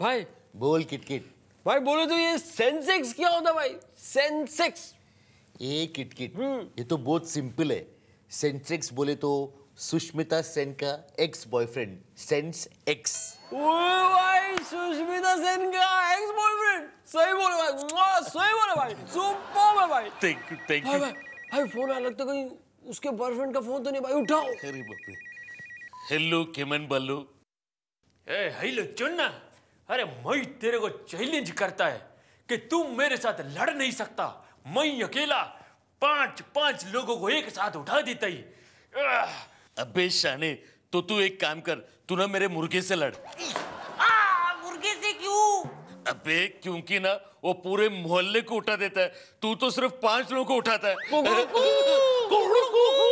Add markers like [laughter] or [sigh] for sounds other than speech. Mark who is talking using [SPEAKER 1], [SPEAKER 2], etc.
[SPEAKER 1] भाई
[SPEAKER 2] बोल
[SPEAKER 3] किटकिट भाई बोलो तो ये सेंसेक्स क्या होता भाई सेंसेक्स ये किटकिट हम्म। ये तो बहुत सिंपल है सेंसेक्स बोले तो सुष्मिता सेन का एक्स बॉयफ्रेंड सेंस एक्स
[SPEAKER 2] भाई सुष्मिता सेन का एक्स बॉयफ्रेंड सही बोले भाई सही बोले भाई सुपर भाई थैंक
[SPEAKER 4] यू थैंक यू
[SPEAKER 2] भाई फोन आ लगता कहीं उसके बॉयफ्रेंड का फोन तो नहीं भाई उठाओ
[SPEAKER 4] अरे बाप हेलो केमन बल्लू ए हेलो चुन्ना अरे मैं
[SPEAKER 1] तेरे को चैलेंज करता है कि तुम मेरे साथ लड़ नहीं सकता मैं अकेला
[SPEAKER 4] पांच पांच लोगों को एक साथ उठा देता ही अबे शाने तो तू एक काम कर तू ना मेरे मुर्गे से लड़ अबे क्योंकि ना वो पूरे मोहल्ले को उठा देता है तू तो सिर्फ पांच लोगों को उठाता है [laughs]